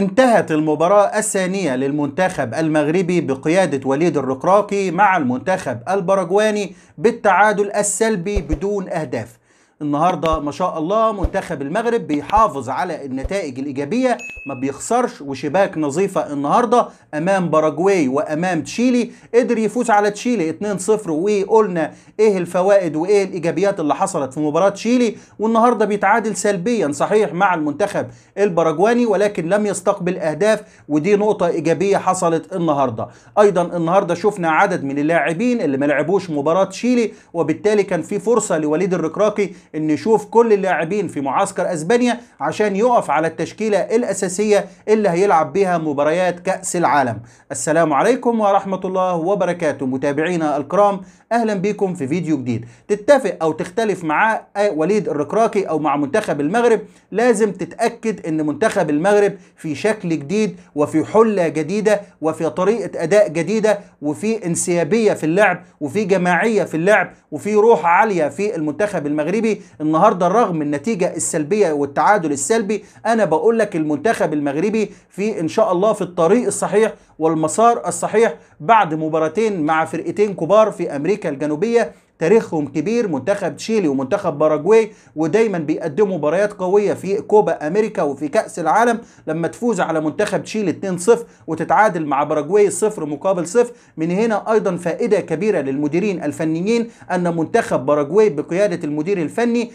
انتهت المباراة الثانية للمنتخب المغربي بقيادة وليد الرقراقي مع المنتخب البرجواني بالتعادل السلبي بدون أهداف النهارده ما شاء الله منتخب المغرب بيحافظ على النتائج الايجابيه ما بيخسرش وشباك نظيفه النهارده امام باراجواي وامام تشيلي قدر يفوز على تشيلي 2-0 وقلنا ايه الفوائد وايه الايجابيات اللي حصلت في مباراه تشيلي والنهارده بيتعادل سلبيا صحيح مع المنتخب الباراجواني ولكن لم يستقبل اهداف ودي نقطه ايجابيه حصلت النهارده ايضا النهارده شفنا عدد من اللاعبين اللي ما لعبوش مباراه تشيلي وبالتالي كان في فرصه لوليد الركراكي ان يشوف كل اللاعبين في معسكر اسبانيا عشان يقف على التشكيله الاساسيه اللي هيلعب بيها مباريات كاس العالم السلام عليكم ورحمه الله وبركاته متابعينا الكرام اهلا بكم في فيديو جديد تتفق او تختلف مع وليد الركراكي او مع منتخب المغرب لازم تتاكد ان منتخب المغرب في شكل جديد وفي حله جديده وفي طريقه اداء جديده وفي انسيابيه في اللعب وفي جماعيه في اللعب وفي روح عاليه في المنتخب المغربي النهارده رغم النتيجه السلبيه والتعادل السلبي انا بقول لك المنتخب المغربي في ان شاء الله في الطريق الصحيح والمسار الصحيح بعد مباراتين مع فرقتين كبار في امريكا الجنوبيه تاريخهم كبير منتخب تشيلي ومنتخب باراجواي ودايما بيقدموا مباريات قويه في كوبا امريكا وفي كاس العالم لما تفوز على منتخب تشيلي 2-0 وتتعادل مع باراجواي 0 مقابل 0 من هنا ايضا فائده كبيره للمديرين الفنيين ان منتخب باراجواي بقياده المدير الفني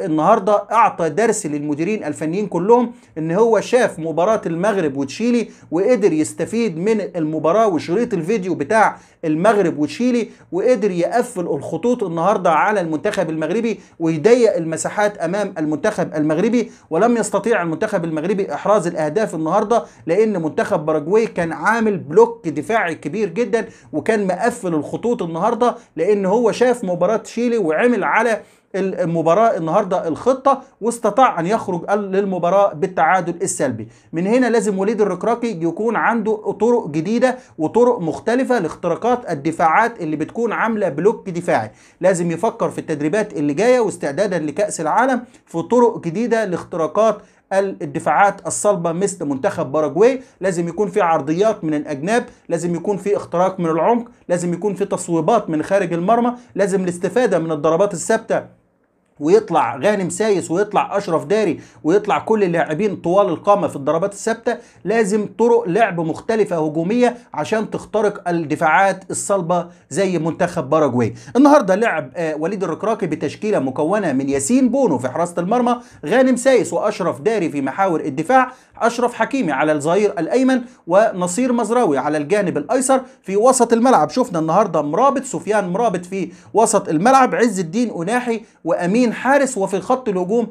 النهارده اعطى درس للمديرين الفنيين كلهم ان هو شاف مباراه المغرب وتشيلي وقدر يستفيد من المباراه وشريط الفيديو بتاع المغرب وتشيلي وقدر يقفل الخطوط النهارده على المنتخب المغربي ويضيق المساحات امام المنتخب المغربي ولم يستطيع المنتخب المغربي احراز الاهداف النهارده لان منتخب باراجواي كان عامل بلوك دفاعي كبير جدا وكان مقفل الخطوط النهارده لان هو شاف مباراه تشيلي وعمل على المباراة النهاردة الخطة واستطاع أن يخرج للمباراة بالتعادل السلبي من هنا لازم وليد الركراكي يكون عنده طرق جديدة وطرق مختلفة لاختراقات الدفاعات اللي بتكون عاملة بلوك دفاعي لازم يفكر في التدريبات اللي جاية واستعدادا لكأس العالم في طرق جديدة لاختراقات الدفاعات الصلبة مثل منتخب باراجواي لازم يكون في عرضيات من الأجناب لازم يكون في اختراق من العمق لازم يكون في تصويبات من خارج المرمى لازم الاستفادة من الضربات الثابتة ويطلع غانم سايس ويطلع اشرف داري ويطلع كل اللاعبين طوال القامه في الضربات الثابته لازم طرق لعب مختلفه هجوميه عشان تخترق الدفاعات الصلبه زي منتخب باراجواي النهارده لعب آه، وليد الركراكي بتشكيله مكونه من ياسين بونو في حراسه المرمى غانم سايس واشرف داري في محاور الدفاع اشرف حكيمي على الظهير الايمن ونصير مزراوي على الجانب الايسر في وسط الملعب شفنا النهارده مرابط سفيان مرابط في وسط الملعب عز الدين اناحي وامين مين حارس وفي خط الهجوم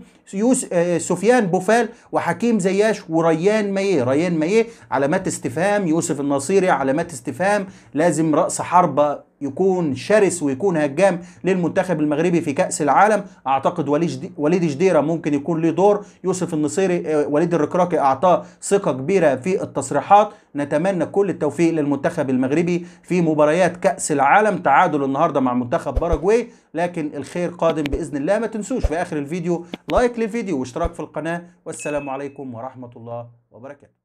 آه، سفيان بوفال وحكيم زياش وريان مايه ريان مايه علامات استفهام يوسف النصيري علامات استفهام لازم راس حربه يكون شرس ويكون هجام للمنتخب المغربي في كأس العالم أعتقد وليد جديرة ممكن يكون له دور يوسف النصيري آه، وليد الركراكي أعطاه ثقة كبيرة في التصريحات نتمنى كل التوفيق للمنتخب المغربي في مباريات كأس العالم تعادل النهاردة مع منتخب باراجواي لكن الخير قادم بإذن الله ما تنسوش في آخر الفيديو لايك للفيديو واشتراك في القناة والسلام عليكم ورحمة الله وبركاته